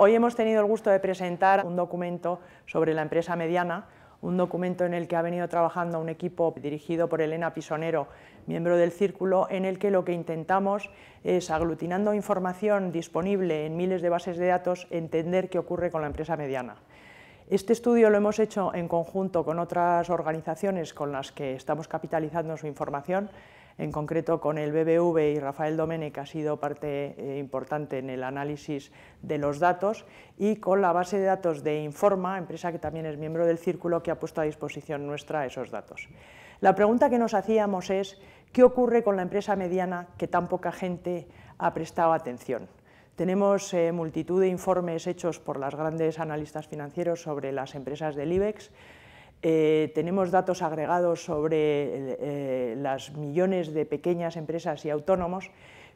Hoy hemos tenido el gusto de presentar un documento sobre la empresa mediana, un documento en el que ha venido trabajando un equipo dirigido por Elena Pisonero, miembro del Círculo, en el que lo que intentamos es, aglutinando información disponible en miles de bases de datos, entender qué ocurre con la empresa mediana. Este estudio lo hemos hecho en conjunto con otras organizaciones con las que estamos capitalizando su información, en concreto con el BBV y Rafael que ha sido parte eh, importante en el análisis de los datos y con la base de datos de Informa, empresa que también es miembro del círculo que ha puesto a disposición nuestra esos datos. La pregunta que nos hacíamos es, ¿qué ocurre con la empresa mediana que tan poca gente ha prestado atención? Tenemos eh, multitud de informes hechos por las grandes analistas financieros sobre las empresas del IBEX, eh, tenemos datos agregados sobre eh, las millones de pequeñas empresas y autónomos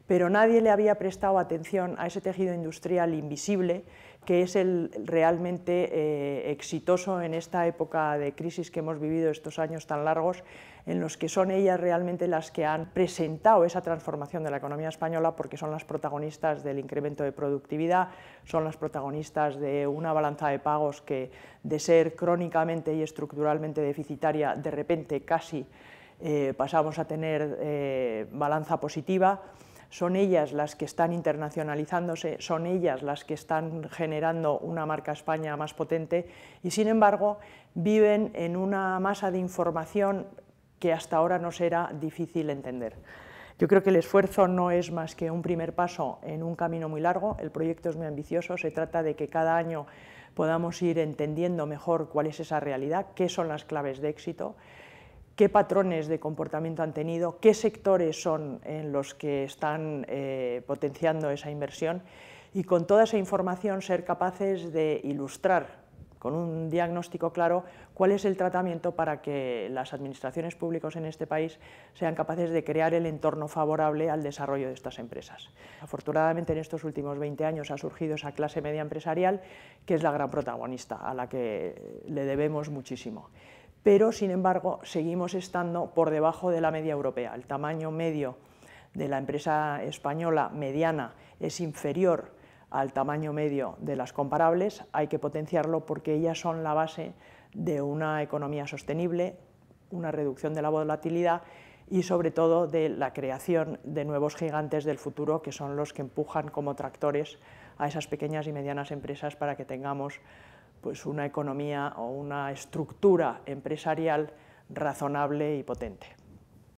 pero nadie le había prestado atención a ese tejido industrial invisible que es el realmente eh, exitoso en esta época de crisis que hemos vivido estos años tan largos, en los que son ellas realmente las que han presentado esa transformación de la economía española porque son las protagonistas del incremento de productividad, son las protagonistas de una balanza de pagos que de ser crónicamente y estructuralmente deficitaria, de repente casi eh, pasamos a tener eh, balanza positiva son ellas las que están internacionalizándose, son ellas las que están generando una marca España más potente y sin embargo viven en una masa de información que hasta ahora nos era difícil entender. Yo creo que el esfuerzo no es más que un primer paso en un camino muy largo, el proyecto es muy ambicioso, se trata de que cada año podamos ir entendiendo mejor cuál es esa realidad, qué son las claves de éxito qué patrones de comportamiento han tenido, qué sectores son en los que están eh, potenciando esa inversión y con toda esa información ser capaces de ilustrar con un diagnóstico claro cuál es el tratamiento para que las administraciones públicas en este país sean capaces de crear el entorno favorable al desarrollo de estas empresas. Afortunadamente en estos últimos 20 años ha surgido esa clase media empresarial que es la gran protagonista a la que le debemos muchísimo pero sin embargo seguimos estando por debajo de la media europea. El tamaño medio de la empresa española mediana es inferior al tamaño medio de las comparables, hay que potenciarlo porque ellas son la base de una economía sostenible, una reducción de la volatilidad y sobre todo de la creación de nuevos gigantes del futuro que son los que empujan como tractores a esas pequeñas y medianas empresas para que tengamos pues una economía o una estructura empresarial razonable y potente.